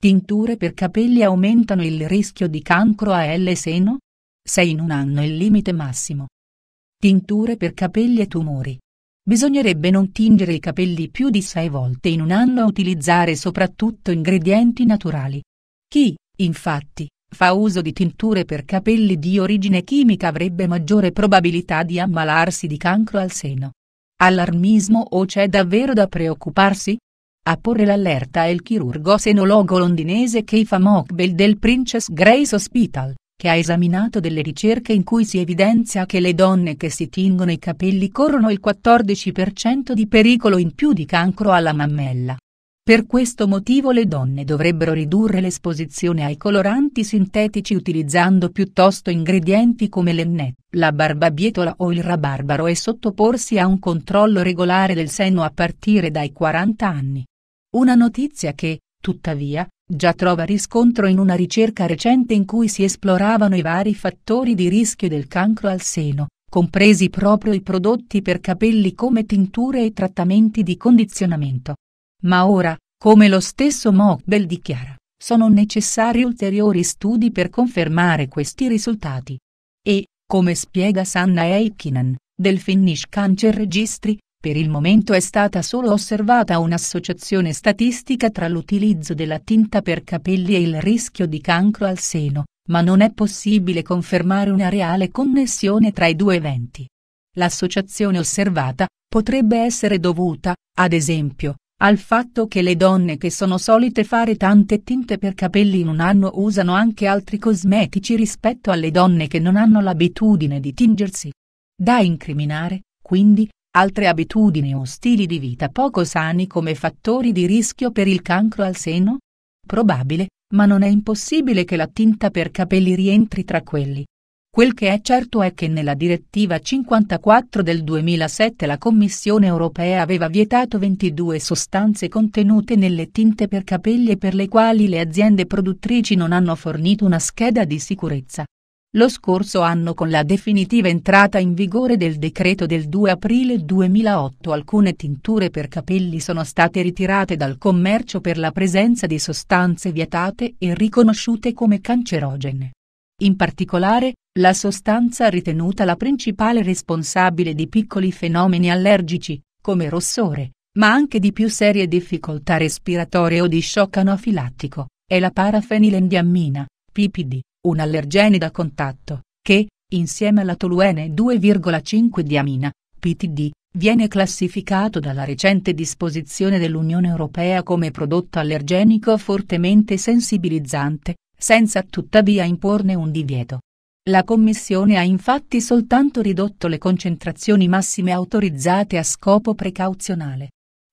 Tinture per capelli aumentano il rischio di cancro a L-seno? Se in un anno il limite massimo. Tinture per capelli e tumori. Bisognerebbe non tingere i capelli più di 6 volte in un anno e utilizzare soprattutto ingredienti naturali. Chi, infatti, fa uso di tinture per capelli di origine chimica avrebbe maggiore probabilità di ammalarsi di cancro al seno. Allarmismo o c'è davvero da preoccuparsi? A porre l'allerta è il chirurgo senologo londinese Keifa Mockbell del Princess Grace Hospital, che ha esaminato delle ricerche in cui si evidenzia che le donne che si tingono i capelli corrono il 14% di pericolo in più di cancro alla mammella. Per questo motivo le donne dovrebbero ridurre l'esposizione ai coloranti sintetici utilizzando piuttosto ingredienti come l'enne, la barbabietola o il rabarbaro e sottoporsi a un controllo regolare del seno a partire dai 40 anni. Una notizia che, tuttavia, già trova riscontro in una ricerca recente in cui si esploravano i vari fattori di rischio del cancro al seno, compresi proprio i prodotti per capelli come tinture e trattamenti di condizionamento. Ma ora, come lo stesso Mockbell dichiara, sono necessari ulteriori studi per confermare questi risultati. E, come spiega Sanna Eikkinen, del Finnish Cancer Registry, per il momento è stata solo osservata un'associazione statistica tra l'utilizzo della tinta per capelli e il rischio di cancro al seno, ma non è possibile confermare una reale connessione tra i due eventi. L'associazione osservata potrebbe essere dovuta, ad esempio, al fatto che le donne che sono solite fare tante tinte per capelli in un anno usano anche altri cosmetici rispetto alle donne che non hanno l'abitudine di tingersi. Da incriminare, quindi, altre abitudini o stili di vita poco sani come fattori di rischio per il cancro al seno? Probabile, ma non è impossibile che la tinta per capelli rientri tra quelli. Quel che è certo è che nella direttiva 54 del 2007 la Commissione europea aveva vietato 22 sostanze contenute nelle tinte per capelli e per le quali le aziende produttrici non hanno fornito una scheda di sicurezza. Lo scorso anno con la definitiva entrata in vigore del decreto del 2 aprile 2008 alcune tinture per capelli sono state ritirate dal commercio per la presenza di sostanze vietate e riconosciute come cancerogene. In particolare, la sostanza ritenuta la principale responsabile di piccoli fenomeni allergici, come rossore, ma anche di più serie difficoltà respiratorie o di shock anafilattico, è la parafenilendiammina, PPD, un allergene da contatto, che, insieme alla toluene 2,5-diamina, PTD, viene classificato dalla recente disposizione dell'Unione Europea come prodotto allergenico fortemente sensibilizzante, senza tuttavia imporne un divieto. La Commissione ha infatti soltanto ridotto le concentrazioni massime autorizzate a scopo precauzionale.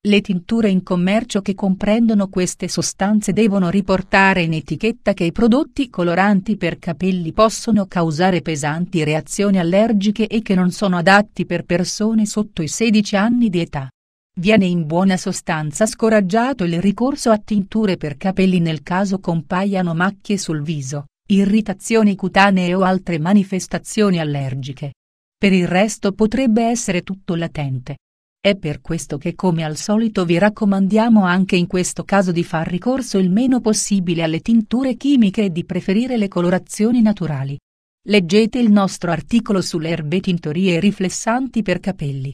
Le tinture in commercio che comprendono queste sostanze devono riportare in etichetta che i prodotti coloranti per capelli possono causare pesanti reazioni allergiche e che non sono adatti per persone sotto i 16 anni di età. Viene in buona sostanza scoraggiato il ricorso a tinture per capelli nel caso compaiano macchie sul viso irritazioni cutanee o altre manifestazioni allergiche. Per il resto potrebbe essere tutto latente. È per questo che come al solito vi raccomandiamo anche in questo caso di far ricorso il meno possibile alle tinture chimiche e di preferire le colorazioni naturali. Leggete il nostro articolo sulle erbe tintorie riflessanti per capelli.